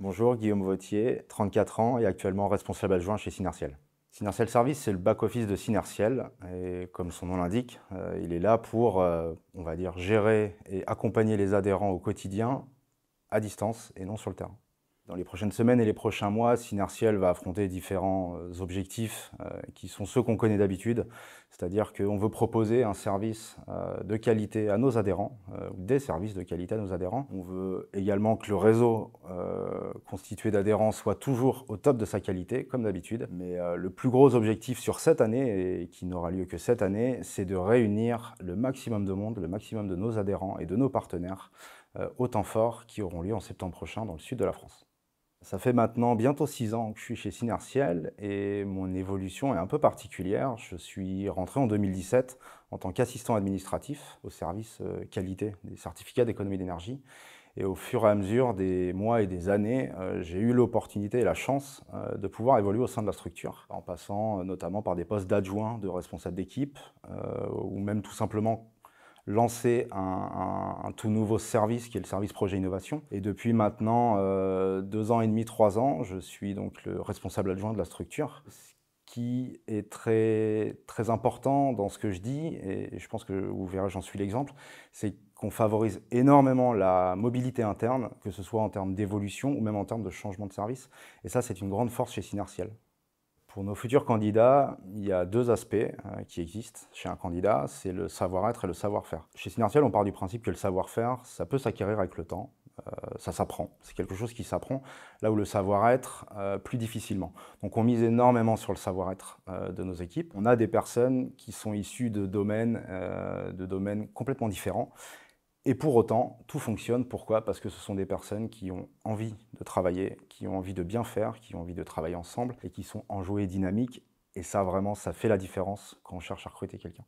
Bonjour, Guillaume Vautier, 34 ans et actuellement responsable adjoint chez Synertiel. Synertiel Service, c'est le back-office de Synertiel et comme son nom l'indique, euh, il est là pour, euh, on va dire, gérer et accompagner les adhérents au quotidien à distance et non sur le terrain. Dans les prochaines semaines et les prochains mois, Synertiel va affronter différents euh, objectifs euh, qui sont ceux qu'on connaît d'habitude, c'est-à-dire qu'on veut proposer un service euh, de qualité à nos adhérents, des services de qualité à nos adhérents. On veut également que le réseau constitué d'adhérents soit toujours au top de sa qualité, comme d'habitude. Mais le plus gros objectif sur cette année, et qui n'aura lieu que cette année, c'est de réunir le maximum de monde, le maximum de nos adhérents et de nos partenaires au temps fort qui auront lieu en septembre prochain dans le sud de la France. Ça fait maintenant bientôt six ans que je suis chez Synertiel et mon évolution est un peu particulière. Je suis rentré en 2017 en tant qu'assistant administratif au service euh, qualité des certificats d'économie d'énergie. Et au fur et à mesure des mois et des années, euh, j'ai eu l'opportunité et la chance euh, de pouvoir évoluer au sein de la structure, en passant notamment par des postes d'adjoint, de responsable d'équipe, ou même tout simplement lancé un, tout nouveau service qui est le service projet innovation. Et depuis maintenant euh, deux ans et demi, trois ans, je suis donc le responsable adjoint de la structure. Ce qui est très, très important dans ce que je dis, et je pense que vous verrez, j'en suis l'exemple, c'est qu'on favorise énormément la mobilité interne, que ce soit en termes d'évolution ou même en termes de changement de service. Et ça, c'est une grande force chez Synertiel. Pour nos futurs candidats, il y a deux aspects euh, qui existent chez un candidat, c'est le savoir-être et le savoir-faire. Chez Synertiel, on part du principe que le savoir-faire, ça peut s'acquérir avec le temps, euh, ça s'apprend, c'est quelque chose qui s'apprend, là où le savoir-être, euh, plus difficilement. Donc on mise énormément sur le savoir-être de nos équipes. On a des personnes qui sont issues de domaines, de domaines complètement différents et pour autant, tout fonctionne. Pourquoi Parce que ce sont des personnes qui ont envie de travailler, qui ont envie de bien faire, qui ont envie de travailler ensemble et qui sont enjouées, dynamiques. Et ça, vraiment, ça fait la différence quand on cherche à recruter quelqu'un.